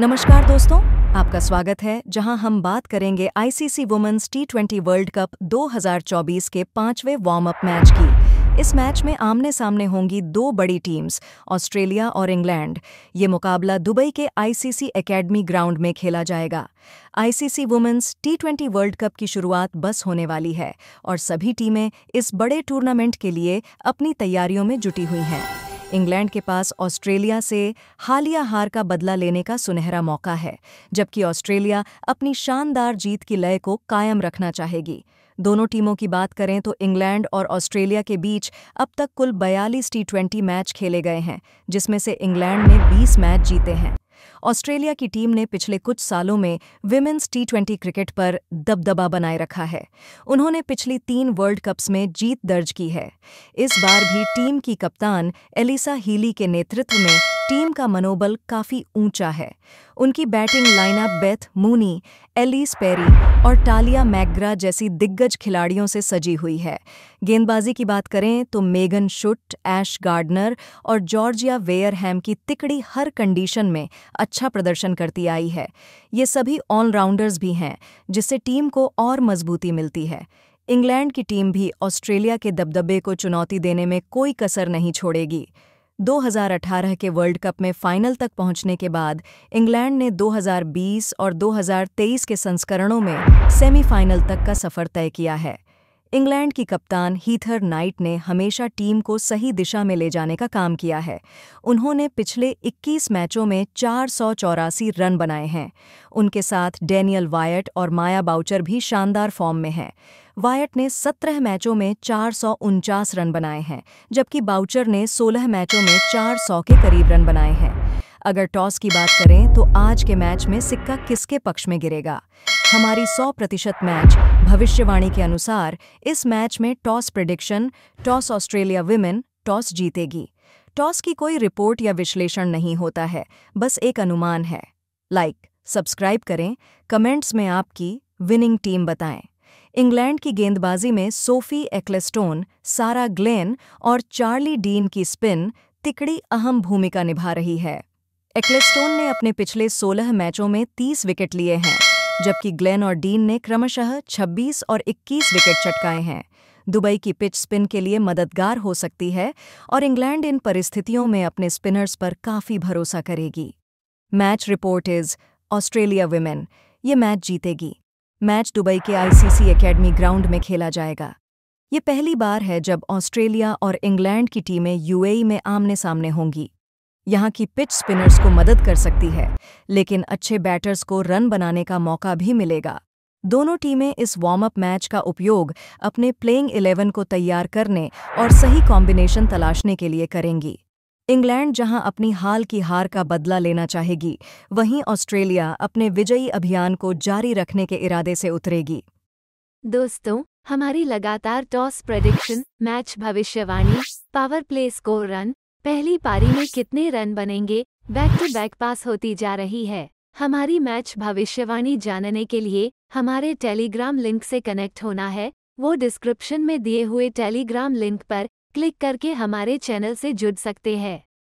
नमस्कार दोस्तों आपका स्वागत है जहां हम बात करेंगे ICC women's T twenty world cup 2024 के पांचवें वार्म अप मैच की इस मैच में आमने सामने होंगी दो बड़ी टीम्स ऑस्ट्रेलिया और इंग्लैंड ये मुकाबला दुबई के आईसीसी एकेडमी ग्राउंड में खेला जाएगा ICC women's T twenty world cup की शुरुआत बस होने वाली है और सभी टीमें इस बड़े टूर्नामेंट के लिए अपनी तैयारियों में जुटी हुई हैं इंग्लैंड के पास ऑस्ट्रेलिया से हालिया हार का बदला लेने का सुनहरा मौका है जबकि ऑस्ट्रेलिया अपनी शानदार जीत की लय को कायम रखना चाहेगी दोनों टीमों की बात करें तो इंग्लैंड और ऑस्ट्रेलिया के बीच अब तक कुल 42 टी मैच खेले गए हैं जिसमें से इंग्लैंड ने 20 मैच जीते हैं ऑस्ट्रेलिया की टीम ने पिछले कुछ सालों में विमेंस टी ट्वेंटी क्रिकेट पर दबदबा बनाए रखा है उन्होंने पिछली तीन वर्ल्ड कप्स में जीत दर्ज की है इस बार भी टीम की कप्तान एलिसा हीली के नेतृत्व में टीम का मनोबल काफी ऊंचा है उनकी batting lineup Beth Mooney Ellyse Perry और टालिया मैग्रा जैसी दिग्गज खिलाड़ियों से सजी हुई है गेंदबाजी की बात करें तो मेगन शुट एश गार्डनर और जॉर्जिया वेयरहैम की तिकड़ी हर कंडीशन में अच्छा प्रदर्शन करती आई है ये सभी ऑलराउंडर्स भी हैं जिससे टीम को और मजबूती मिलती है इंग्लैंड की टीम भी ऑस्ट्रेलिया के दबदबे को चुनौती देने में कोई कसर नहीं छोड़ेगी 2018 के वर्ल्ड कप में फाइनल तक पहुंचने के बाद इंग्लैंड ने 2020 और 2023 के संस्करणों में सेमीफाइनल तक का सफर तय किया है इंग्लैंड की कप्तान हीथर नाइट ने हमेशा टीम को सही दिशा में ले जाने का काम किया है उन्होंने पिछले 21 मैचों में चार रन बनाए हैं उनके साथ डेनियल वायट और माया बाउचर भी शानदार फॉर्म में हैं वायट ने 17 मैचों में चार रन बनाए हैं जबकि बाउचर ने 16 मैचों में 400 के करीब रन बनाए हैं अगर टॉस की बात करें तो आज के मैच में सिक्का किसके पक्ष में गिरेगा हमारी 100 प्रतिशत मैच भविष्यवाणी के अनुसार इस मैच में toss prediction toss Australia women toss जीतेगी टॉस की कोई रिपोर्ट या विश्लेषण नहीं होता है बस एक अनुमान है लाइक सब्सक्राइब करें कमेंट्स में आपकी विनिंग टीम बताएं इंग्लैंड की गेंदबाजी में सोफी एक्लेस्टोन सारा ग्लेन और चार्ली डीन की स्पिन तिकड़ी अहम भूमिका निभा रही है एक्लेस्टोन ने अपने पिछले 16 मैचों में 30 विकेट लिए हैं जबकि ग्लेन और डीन ने क्रमशः 26 और 21 विकेट चटकाए हैं दुबई की पिच स्पिन के लिए मददगार हो सकती है और इंग्लैंड इन परिस्थितियों में अपने स्पिनर्स पर काफ़ी भरोसा करेगी match report is Australia women ये मैच जीतेगी मैच दुबई के आईसीसी एकेडमी ग्राउंड में खेला जाएगा ये पहली बार है जब ऑस्ट्रेलिया और इंग्लैंड की टीमें यूएई में आमने सामने होंगी यहाँ की पिच स्पिनर्स को मदद कर सकती है लेकिन अच्छे बैटर्स को रन बनाने का मौका भी मिलेगा दोनों टीमें इस वार्म अप मैच का उपयोग अपने प्लेइंग इलेवन को तैयार करने और सही कॉम्बिनेशन तलाशने के लिए करेंगी इंग्लैंड जहां अपनी हाल की हार का बदला लेना चाहेगी वहीं ऑस्ट्रेलिया अपने विजयी अभियान को जारी रखने के इरादे से उतरेगी दोस्तों हमारी लगातार टॉस प्रडिक्शन मैच भविष्यवाणी पावर प्ले स्कोर रन पहली पारी में कितने रन बनेंगे बैक टू बैक पास होती जा रही है हमारी मैच भविष्यवाणी जानने के लिए हमारे टेलीग्राम लिंक से कनेक्ट होना है वो डिस्क्रिप्शन में दिए हुए टेलीग्राम लिंक पर क्लिक करके हमारे चैनल से जुड़ सकते हैं